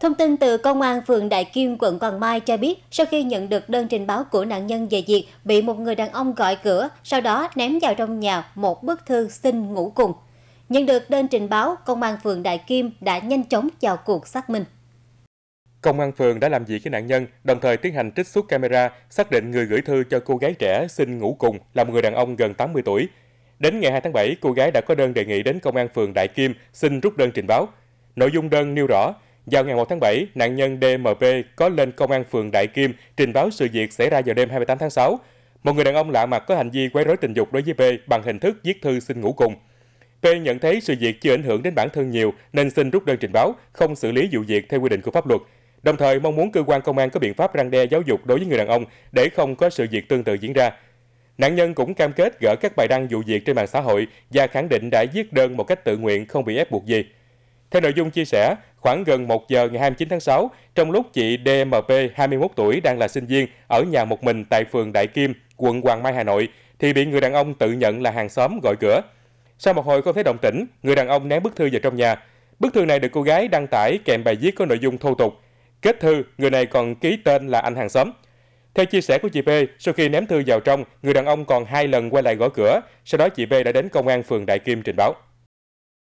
Thông tin từ Công an phường Đại Kim, quận Hoàng Mai cho biết, sau khi nhận được đơn trình báo của nạn nhân về việc bị một người đàn ông gọi cửa, sau đó ném vào trong nhà một bức thư xin ngủ cùng. Nhận được đơn trình báo, Công an phường Đại Kim đã nhanh chóng vào cuộc xác minh. Công an phường đã làm việc với nạn nhân, đồng thời tiến hành trích xuất camera, xác định người gửi thư cho cô gái trẻ xin ngủ cùng là một người đàn ông gần 80 tuổi. Đến ngày 2 tháng 7, cô gái đã có đơn đề nghị đến Công an phường Đại Kim xin rút đơn trình báo. Nội dung đơn nêu rõ, vào ngày 1 tháng 7, nạn nhân DMP có lên công an phường Đại Kim trình báo sự việc xảy ra vào đêm 28 tháng 6. Một người đàn ông lạ mặt có hành vi quấy rối tình dục đối với P bằng hình thức viết thư xin ngủ cùng. P nhận thấy sự việc chưa ảnh hưởng đến bản thân nhiều nên xin rút đơn trình báo, không xử lý vụ việc theo quy định của pháp luật. Đồng thời mong muốn cơ quan công an có biện pháp răng đe giáo dục đối với người đàn ông để không có sự việc tương tự diễn ra. Nạn nhân cũng cam kết gỡ các bài đăng vụ việc trên mạng xã hội và khẳng định đã viết đơn một cách tự nguyện không bị ép buộc gì. Theo nội dung chia sẻ, Khoảng gần 1 giờ ngày 29 tháng 6, trong lúc chị DMP 21 tuổi đang là sinh viên ở nhà một mình tại phường Đại Kim, quận Hoàng Mai, Hà Nội, thì bị người đàn ông tự nhận là hàng xóm gọi cửa. Sau một hồi không thấy động tĩnh, người đàn ông ném bức thư vào trong nhà. Bức thư này được cô gái đăng tải kèm bài viết có nội dung thô tục. Kết thư, người này còn ký tên là anh hàng xóm. Theo chia sẻ của chị P, sau khi ném thư vào trong, người đàn ông còn hai lần quay lại gõ cửa, sau đó chị P đã đến công an phường Đại Kim trình báo.